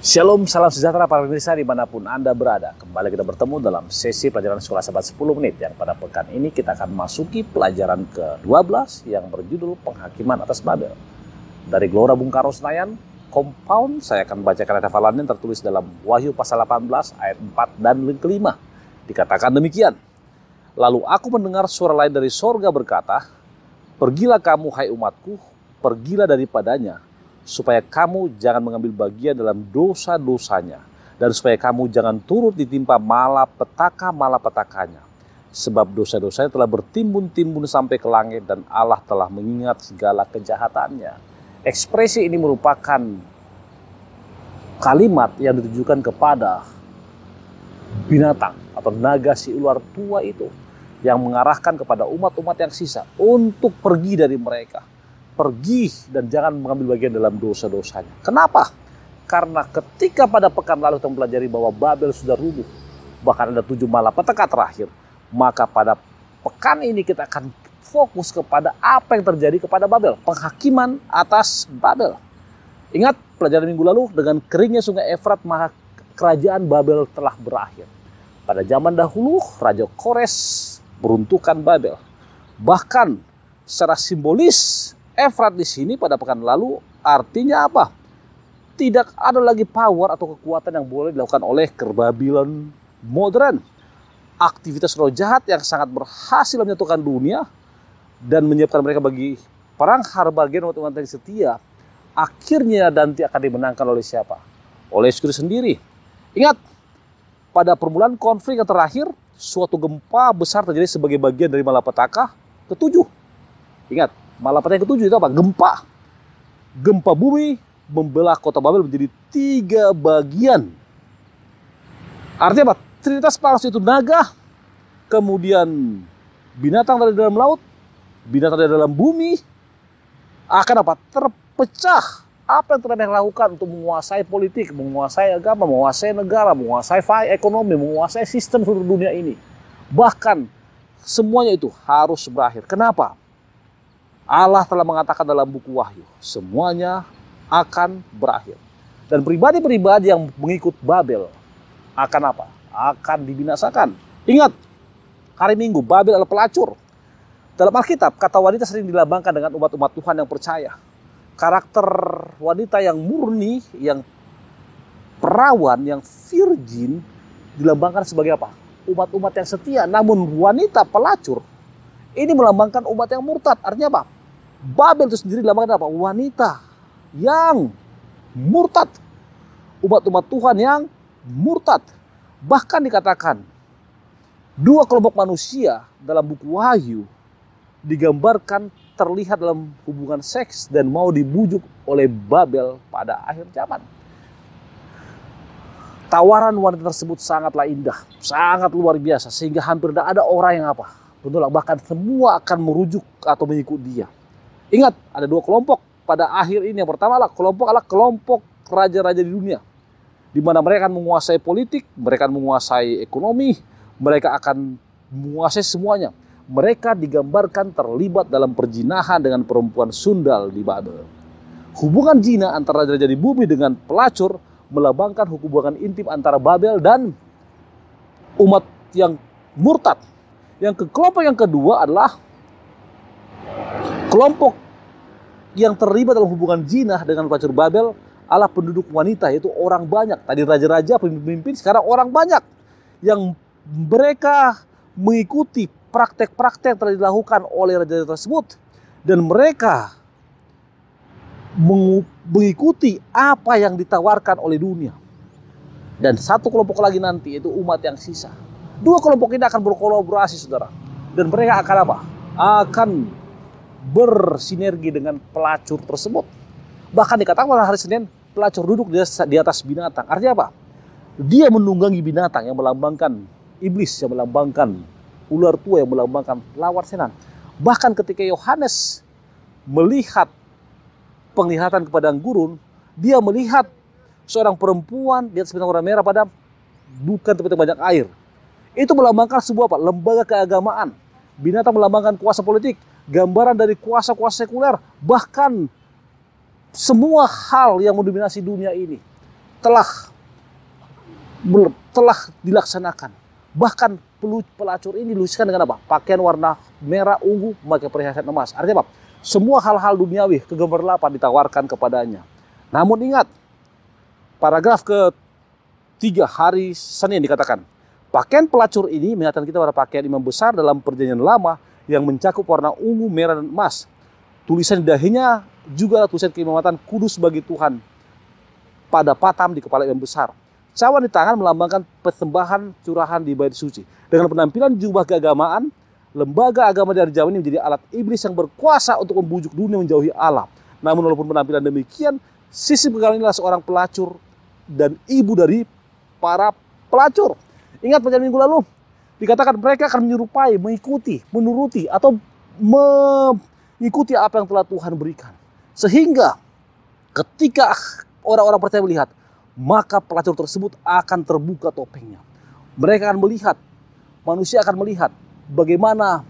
Shalom, salam sejahtera para pemirsa dimanapun Anda berada. Kembali kita bertemu dalam sesi pelajaran sekolah sahabat 10 menit yang pada pekan ini kita akan masuki pelajaran ke-12 yang berjudul Penghakiman atas Babel. Dari Gelora Bung Karno Senayan, Compound, saya akan bacakan yang tertulis dalam Wahyu pasal 18 ayat 4 dan kelima. Dikatakan demikian. Lalu aku mendengar suara lain dari sorga berkata, Pergilah kamu hai umatku, pergilah daripadanya, supaya kamu jangan mengambil bagian dalam dosa-dosanya dan supaya kamu jangan turut ditimpa malapetaka-malapetakanya sebab dosa-dosanya telah bertimbun-timbun sampai ke langit dan Allah telah mengingat segala kejahatannya. Ekspresi ini merupakan kalimat yang ditujukan kepada binatang atau naga si ular tua itu yang mengarahkan kepada umat-umat yang sisa untuk pergi dari mereka pergi dan jangan mengambil bagian dalam dosa-dosanya. Kenapa? Karena ketika pada pekan lalu kita mempelajari bahwa Babel sudah rubuh, bahkan ada tujuh malapetaka terakhir, maka pada pekan ini kita akan fokus kepada apa yang terjadi kepada Babel, penghakiman atas Babel. Ingat pelajaran minggu lalu dengan keringnya sungai Efrat maka kerajaan Babel telah berakhir. Pada zaman dahulu Raja Kores beruntukan Babel. Bahkan secara simbolis Efrat di sini pada pekan lalu artinya apa? Tidak ada lagi power atau kekuatan yang boleh dilakukan oleh kerbabilan modern. Aktivitas roh jahat yang sangat berhasil menyatukan dunia dan menyiapkan mereka bagi perang Harbagen waktu mantan setia akhirnya nanti akan dimenangkan oleh siapa? Oleh Yesus sendiri. Ingat, pada permulaan konflik yang terakhir, suatu gempa besar terjadi sebagai bagian dari malapetaka ketujuh. Ingat, Malapetaka yang ketujuh itu apa? Gempa. Gempa bumi membelah kota Babel menjadi tiga bagian. Artinya apa? Trinitas palsu itu naga, kemudian binatang dari dalam laut, binatang dari dalam bumi, akan apa? Terpecah. Apa yang Tuhan yang lakukan untuk menguasai politik, menguasai agama, menguasai negara, menguasai ekonomi, menguasai sistem seluruh dunia ini. Bahkan semuanya itu harus berakhir. Kenapa? Allah telah mengatakan dalam buku Wahyu, semuanya akan berakhir. Dan pribadi-pribadi yang mengikut Babel akan apa? Akan dibinasakan. Ingat, hari Minggu Babel adalah pelacur. Dalam Alkitab, kata wanita sering dilambangkan dengan umat-umat Tuhan yang percaya. Karakter wanita yang murni, yang perawan, yang virgin, dilambangkan sebagai apa? Umat-umat yang setia, namun wanita pelacur ini melambangkan umat yang murtad. Artinya apa? Babel itu sendiri dalam apa? Wanita yang murtad. Umat-umat Tuhan yang murtad. Bahkan dikatakan dua kelompok manusia dalam buku Wahyu digambarkan terlihat dalam hubungan seks dan mau dibujuk oleh Babel pada akhir zaman. Tawaran wanita tersebut sangatlah indah, sangat luar biasa sehingga hampir tidak ada orang yang apa betul bahkan semua akan merujuk atau mengikut dia. Ingat, ada dua kelompok pada akhir ini. Yang pertama adalah kelompok adalah kelompok raja-raja di dunia. Di mana mereka akan menguasai politik, mereka akan menguasai ekonomi, mereka akan menguasai semuanya. Mereka digambarkan terlibat dalam perjinahan dengan perempuan sundal di Babel. Hubungan jina antara raja-raja di bumi dengan pelacur melambangkan hubungan intim antara Babel dan umat yang murtad. Yang ke kelompok yang kedua adalah Kelompok yang terlibat dalam hubungan jinah dengan pelacur Babel ala penduduk wanita yaitu orang banyak. Tadi raja-raja pemimpin sekarang orang banyak yang mereka mengikuti praktek-praktek yang telah dilakukan oleh raja-raja tersebut dan mereka mengikuti apa yang ditawarkan oleh dunia. Dan satu kelompok lagi nanti yaitu umat yang sisa. Dua kelompok ini akan berkolaborasi, saudara. Dan mereka akan apa? Akan bersinergi dengan pelacur tersebut. Bahkan dikatakan pada hari Senin, pelacur duduk di atas binatang. Artinya apa? Dia menunggangi binatang yang melambangkan iblis, yang melambangkan ular tua, yang melambangkan lawar senan. Bahkan ketika Yohanes melihat penglihatan kepada gurun, dia melihat seorang perempuan di atas binatang warna merah pada bukan tempat yang banyak air. Itu melambangkan sebuah apa? lembaga keagamaan Binatang melambangkan kuasa politik, gambaran dari kuasa-kuasa sekuler, bahkan semua hal yang mendominasi dunia ini telah telah dilaksanakan. Bahkan pelacur ini diluluskan dengan apa? Pakaian warna merah ungu memakai perhiasan emas. Artinya apa? Semua hal-hal duniawi kegemerlapan ditawarkan kepadanya. Namun ingat, paragraf ke tiga hari Senin dikatakan, Pakaian pelacur ini mengingatkan kita pada pakaian imam besar dalam perjanjian lama yang mencakup warna ungu, merah, dan emas. Tulisan di dahinya juga tulisan keimamatan kudus bagi Tuhan pada patam di kepala imam besar. Cawan di tangan melambangkan persembahan curahan di bait suci. Dengan penampilan jubah keagamaan, lembaga agama dari Jawa ini menjadi alat iblis yang berkuasa untuk membujuk dunia menjauhi Allah. Namun walaupun penampilan demikian, sisi pegawai inilah seorang pelacur dan ibu dari para pelacur. Ingat pelajaran minggu lalu, dikatakan mereka akan menyerupai, mengikuti, menuruti, atau mengikuti apa yang telah Tuhan berikan. Sehingga ketika orang-orang percaya melihat, maka pelacur tersebut akan terbuka topengnya. Mereka akan melihat, manusia akan melihat bagaimana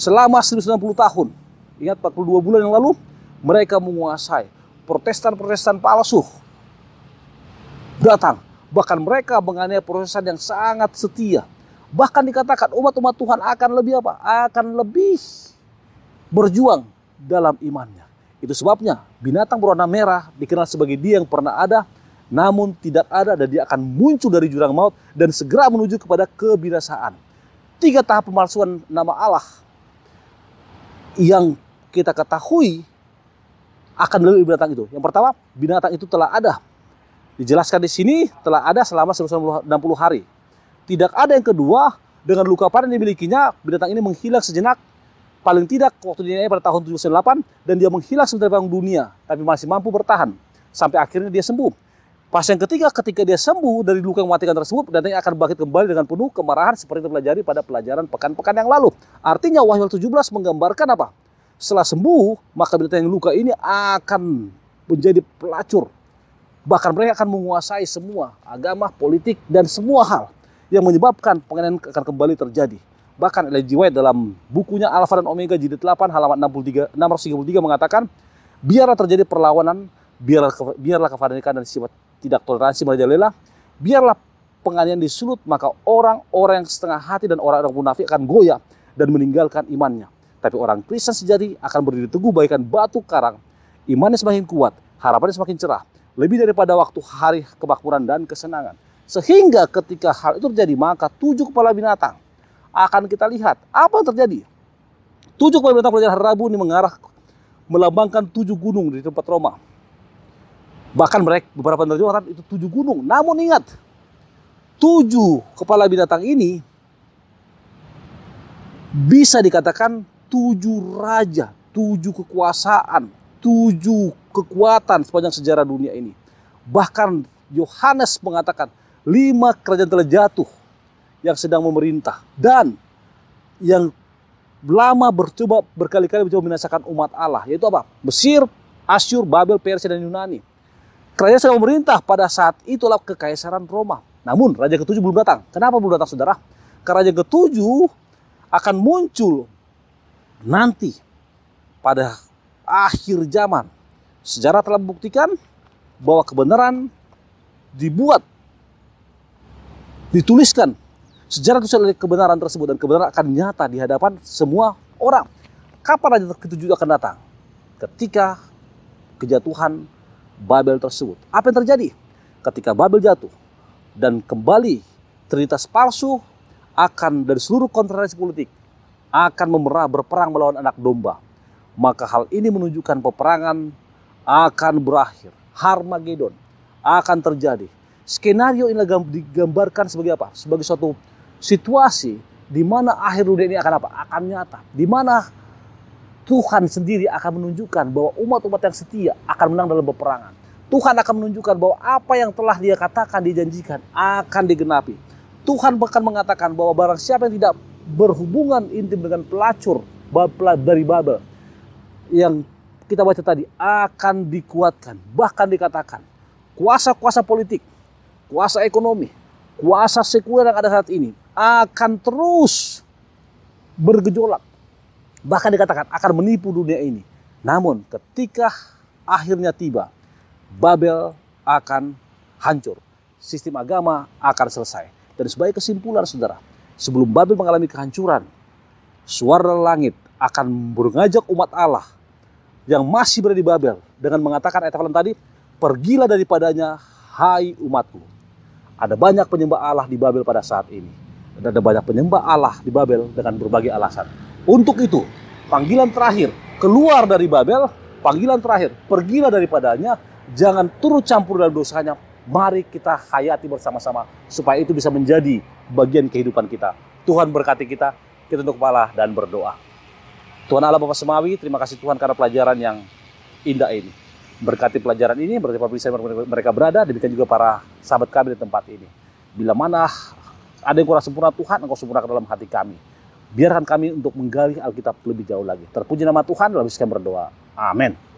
selama 190 tahun, ingat 42 bulan yang lalu, mereka menguasai protestan-protestan palsu datang Bahkan mereka menganiaya perusahaan yang sangat setia. Bahkan dikatakan umat-umat Tuhan akan lebih apa? Akan lebih berjuang dalam imannya. Itu sebabnya binatang berwarna merah dikenal sebagai dia yang pernah ada, namun tidak ada dan dia akan muncul dari jurang maut dan segera menuju kepada kebinasaan. Tiga tahap pemalsuan nama Allah yang kita ketahui akan lebih binatang itu. Yang pertama, binatang itu telah ada Dijelaskan di sini telah ada selama 160 hari. Tidak ada yang kedua, dengan luka parah yang dimilikinya, binatang ini menghilang sejenak paling tidak waktu dianiaya pada tahun 78, dan dia menghilang sebentar bank dunia, tapi masih mampu bertahan sampai akhirnya dia sembuh. Pas yang ketiga, ketika dia sembuh dari luka yang mematikan tersebut, dan akan bangkit kembali dengan penuh kemarahan seperti terpelajari pada pelajaran pekan-pekan yang lalu. Artinya Wahyu 17 menggambarkan apa? Setelah sembuh, maka binatang yang luka ini akan menjadi pelacur Bahkan mereka akan menguasai semua agama, politik, dan semua hal yang menyebabkan penganiayaan akan kembali terjadi. Bahkan L.G. White dalam bukunya Alpha dan Omega jilid 8 halaman 63, 633 mengatakan, biarlah terjadi perlawanan, biarlah, biarlah kefadanikan dan sifat tidak toleransi merajalela, biarlah penganiayaan disulut, maka orang-orang yang setengah hati dan orang-orang munafik akan goyah dan meninggalkan imannya. Tapi orang Kristen sejati akan berdiri teguh bagaikan batu karang. Imannya semakin kuat, harapannya semakin cerah, lebih daripada waktu hari kemakmuran dan kesenangan. Sehingga ketika hal itu terjadi, maka tujuh kepala binatang akan kita lihat apa yang terjadi. Tujuh kepala binatang pelajaran hari Rabu ini mengarah melambangkan tujuh gunung di tempat Roma. Bahkan mereka beberapa penerjemahan itu tujuh gunung. Namun ingat, tujuh kepala binatang ini bisa dikatakan tujuh raja, tujuh kekuasaan, tujuh kekuatan sepanjang sejarah dunia ini. Bahkan Yohanes mengatakan lima kerajaan telah jatuh yang sedang memerintah dan yang lama bercoba berkali-kali mencoba membinasakan umat Allah yaitu apa? Mesir, Asyur, Babel, Persia dan Yunani. Kerajaan sedang memerintah pada saat itulah kekaisaran Roma. Namun raja ketujuh belum datang. Kenapa belum datang saudara? Karena raja ketujuh akan muncul nanti pada akhir zaman Sejarah telah membuktikan bahwa kebenaran dibuat, dituliskan. Sejarah itu dari kebenaran tersebut dan kebenaran akan nyata di hadapan semua orang. Kapan raja ketujuh akan datang? Ketika kejatuhan Babel tersebut. Apa yang terjadi? Ketika Babel jatuh dan kembali trinitas palsu akan dari seluruh konfederasi politik akan memerah berperang melawan anak domba. Maka hal ini menunjukkan peperangan akan berakhir. Harmagedon akan terjadi. Skenario ini digambarkan sebagai apa? Sebagai suatu situasi di mana akhir dunia ini akan apa? Akan nyata. Di mana Tuhan sendiri akan menunjukkan bahwa umat-umat yang setia akan menang dalam peperangan. Tuhan akan menunjukkan bahwa apa yang telah dia katakan, dijanjikan akan digenapi. Tuhan bahkan mengatakan bahwa barang siapa yang tidak berhubungan intim dengan pelacur dari Babel yang kita baca tadi akan dikuatkan, bahkan dikatakan kuasa-kuasa politik, kuasa ekonomi, kuasa sekuler yang ada saat ini akan terus bergejolak. Bahkan dikatakan akan menipu dunia ini. Namun ketika akhirnya tiba, Babel akan hancur. Sistem agama akan selesai. Dan sebagai kesimpulan saudara, sebelum Babel mengalami kehancuran, suara langit akan mengajak umat Allah yang masih berada di Babel dengan mengatakan ayat hafalan tadi, pergilah daripadanya hai umatku. Ada banyak penyembah Allah di Babel pada saat ini. Dan ada banyak penyembah Allah di Babel dengan berbagai alasan. Untuk itu, panggilan terakhir keluar dari Babel, panggilan terakhir pergilah daripadanya, jangan turut campur dalam dosanya. Mari kita hayati bersama-sama supaya itu bisa menjadi bagian kehidupan kita. Tuhan berkati kita, kita untuk kepala dan berdoa. Tuhan Allah Bapak Semawi, terima kasih Tuhan karena pelajaran yang indah ini. Berkati pelajaran ini, berkati bisa mereka berada, demikian juga para sahabat kami di tempat ini. Bila mana ada yang kurang sempurna, Tuhan Engkau ke dalam hati kami. Biarkan kami untuk menggali Alkitab lebih jauh lagi. Terpuji nama Tuhan, lebih sekian berdoa. Amin.